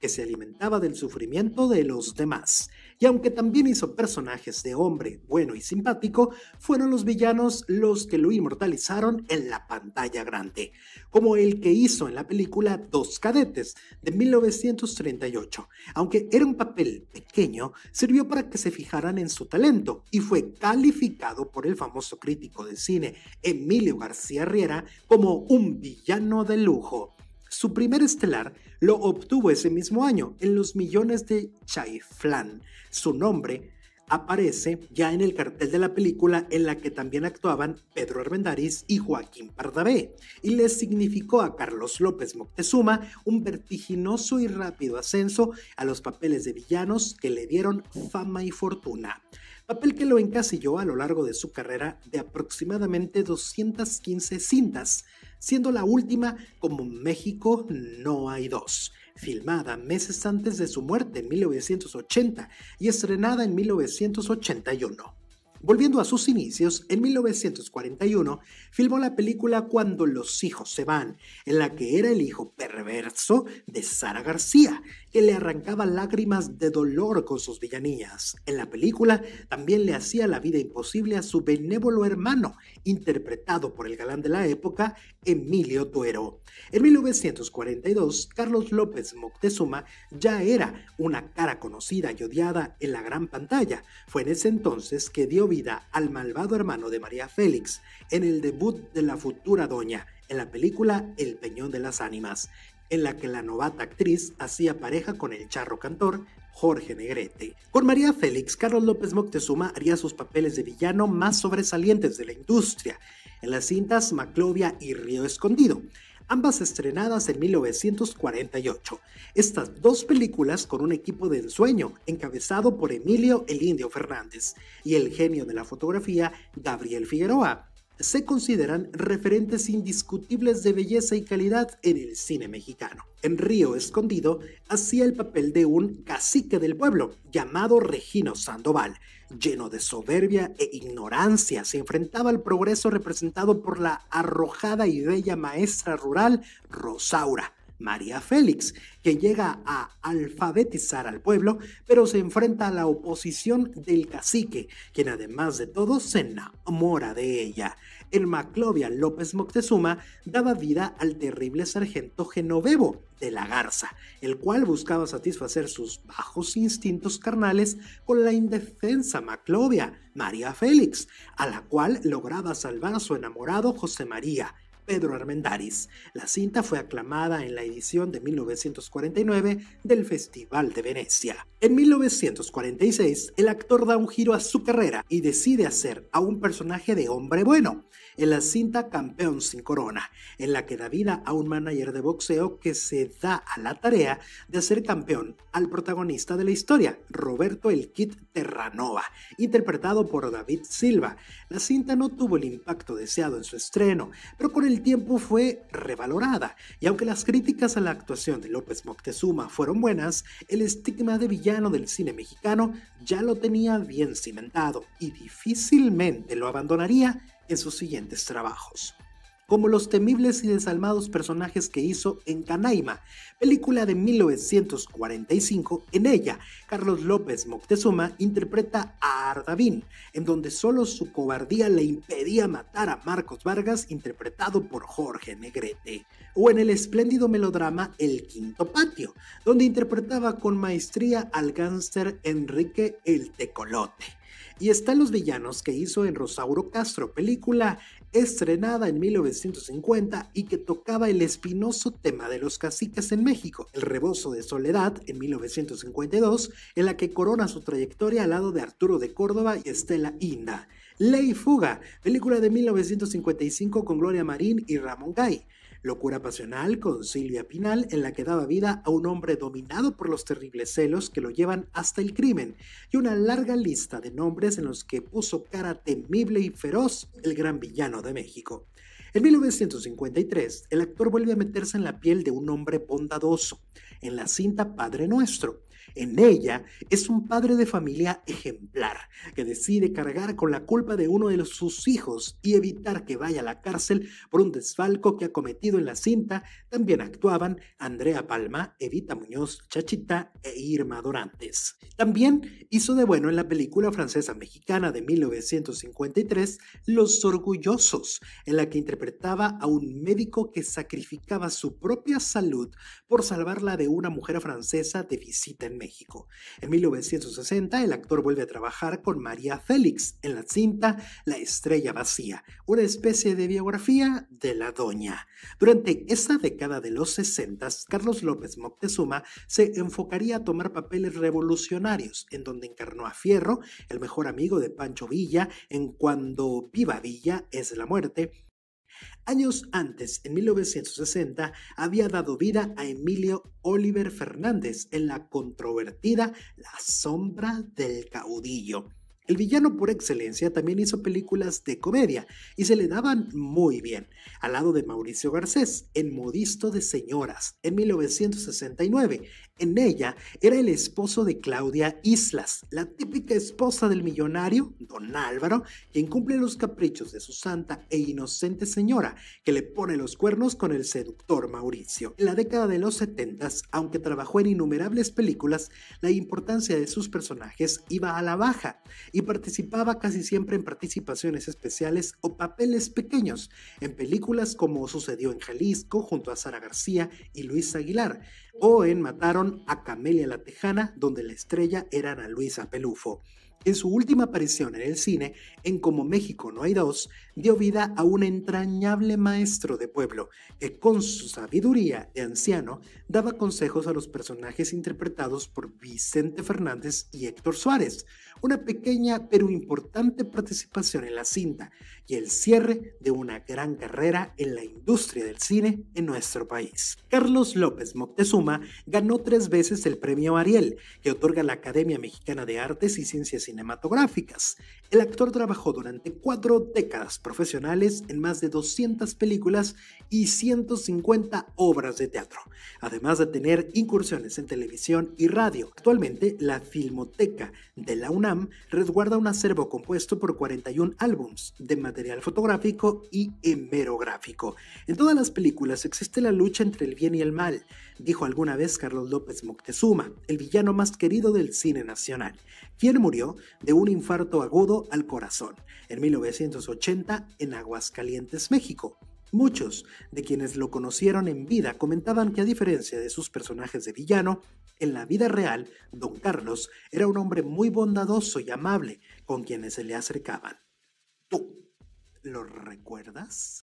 que se alimentaba del sufrimiento de los demás. Y aunque también hizo personajes de hombre bueno y simpático, fueron los villanos los que lo inmortalizaron en la pantalla grande, como el que hizo en la película Dos Cadetes de 1938. Aunque era un papel pequeño, sirvió para que se fijaran en su talento y fue calificado por el famoso crítico de cine Emilio García Riera como un villano de lujo. Su primer estelar lo obtuvo ese mismo año en Los Millones de Flan. Su nombre aparece ya en el cartel de la película en la que también actuaban Pedro Armendáriz y Joaquín Pardavé, y le significó a Carlos López Moctezuma un vertiginoso y rápido ascenso a los papeles de villanos que le dieron fama y fortuna papel que lo encasilló a lo largo de su carrera de aproximadamente 215 cintas, siendo la última como México no hay dos, filmada meses antes de su muerte en 1980 y estrenada en 1981. Volviendo a sus inicios, en 1941 filmó la película Cuando los hijos se van, en la que era el hijo perverso de Sara García, que le arrancaba lágrimas de dolor con sus villanías. En la película también le hacía la vida imposible a su benévolo hermano, interpretado por el galán de la época, Emilio Tuero. En 1942, Carlos López Moctezuma ya era una cara conocida y odiada en la gran pantalla. Fue en ese entonces que dio vida al malvado hermano de María Félix en el debut de la futura doña en la película El Peñón de las Ánimas, en la que la novata actriz hacía pareja con el charro cantor Jorge Negrete. Con María Félix, Carlos López Moctezuma haría sus papeles de villano más sobresalientes de la industria, en las cintas Maclovia y Río Escondido, ambas estrenadas en 1948. Estas dos películas con un equipo de ensueño encabezado por Emilio El Indio Fernández y el genio de la fotografía Gabriel Figueroa, se consideran referentes indiscutibles de belleza y calidad en el cine mexicano. En Río Escondido hacía el papel de un cacique del pueblo llamado Regino Sandoval. Lleno de soberbia e ignorancia, se enfrentaba al progreso representado por la arrojada y bella maestra rural Rosaura María Félix, que llega a alfabetizar al pueblo, pero se enfrenta a la oposición del cacique, quien además de todo se enamora de ella. El Maclovia López Moctezuma daba vida al terrible sargento Genovevo de la Garza, el cual buscaba satisfacer sus bajos instintos carnales con la indefensa Maclovia, María Félix, a la cual lograba salvar a su enamorado José María, Pedro Armendáriz. La cinta fue aclamada en la edición de 1949 del Festival de Venecia. En 1946, el actor da un giro a su carrera y decide hacer a un personaje de hombre bueno en la cinta Campeón sin Corona, en la que da vida a un manager de boxeo que se da a la tarea de hacer campeón al protagonista de la historia, Roberto El Kid Terranova, interpretado por David Silva. La cinta no tuvo el impacto deseado en su estreno, pero con el tiempo fue revalorada, y aunque las críticas a la actuación de López Moctezuma fueron buenas, el estigma de villano del cine mexicano ya lo tenía bien cimentado y difícilmente lo abandonaría en sus siguientes trabajos como los temibles y desalmados personajes que hizo en Canaima, película de 1945. En ella, Carlos López Moctezuma interpreta a Ardavín, en donde solo su cobardía le impedía matar a Marcos Vargas, interpretado por Jorge Negrete, o en el espléndido melodrama El Quinto Patio, donde interpretaba con maestría al gánster Enrique el Tecolote y están los villanos que hizo en Rosauro Castro, película estrenada en 1950 y que tocaba el espinoso tema de los caciques en México, El rebozo de soledad en 1952, en la que corona su trayectoria al lado de Arturo de Córdoba y Estela Inda. Ley Fuga, película de 1955 con Gloria Marín y Ramón Gay Locura Pasional con Silvia Pinal, en la que daba vida a un hombre dominado por los terribles celos que lo llevan hasta el crimen, y una larga lista de nombres en los que puso cara temible y feroz el gran villano de México. En 1953, el actor vuelve a meterse en la piel de un hombre bondadoso, en la cinta Padre Nuestro, en ella es un padre de familia ejemplar que decide cargar con la culpa de uno de sus hijos y evitar que vaya a la cárcel por un desfalco que ha cometido en la cinta. También actuaban Andrea Palma, Evita Muñoz, Chachita e Irma Dorantes. También hizo de bueno en la película francesa mexicana de 1953 Los Orgullosos, en la que interpretaba a un médico que sacrificaba su propia salud por salvarla de una mujer francesa de visita en México. En 1960, el actor vuelve a trabajar con María Félix en la cinta La Estrella Vacía, una especie de biografía de la doña. Durante esa década de los 60, Carlos López Moctezuma se enfocaría a tomar papeles revolucionarios, en donde encarnó a Fierro, el mejor amigo de Pancho Villa, en Cuando Viva Villa es la muerte, Años antes, en 1960, había dado vida a Emilio Oliver Fernández en la controvertida La sombra del caudillo, el villano por excelencia también hizo películas de comedia y se le daban muy bien, al lado de Mauricio Garcés en Modisto de Señoras en 1969. En ella era el esposo de Claudia Islas, la típica esposa del millonario, don Álvaro, quien cumple los caprichos de su santa e inocente señora, que le pone los cuernos con el seductor Mauricio. En la década de los 70, aunque trabajó en innumerables películas, la importancia de sus personajes iba a la baja y participaba casi siempre en participaciones especiales o papeles pequeños en películas como sucedió en Jalisco junto a Sara García y Luis Aguilar, o en Mataron a Camelia la Tejana, donde la estrella era Ana Luisa Pelufo. En su última aparición en el cine, en Como México no hay dos, dio vida a un entrañable maestro de pueblo que con su sabiduría de anciano daba consejos a los personajes interpretados por Vicente Fernández y Héctor Suárez. Una pequeña pero importante participación en la cinta y el cierre de una gran carrera en la industria del cine en nuestro país. Carlos López Moctezuma ganó tres veces el premio Ariel, que otorga la Academia Mexicana de Artes y Ciencias cinematográficas. El actor trabajó durante cuatro décadas profesionales en más de 200 películas y 150 obras de teatro, además de tener incursiones en televisión y radio. Actualmente, la Filmoteca de la UNAM resguarda un acervo compuesto por 41 álbums de material fotográfico y hemerográfico. En todas las películas existe la lucha entre el bien y el mal, dijo alguna vez Carlos López Moctezuma, el villano más querido del cine nacional, quien murió de un infarto agudo al corazón en 1980 en Aguascalientes, México. Muchos de quienes lo conocieron en vida comentaban que a diferencia de sus personajes de villano, en la vida real, don Carlos era un hombre muy bondadoso y amable con quienes se le acercaban. ¿Tú lo recuerdas?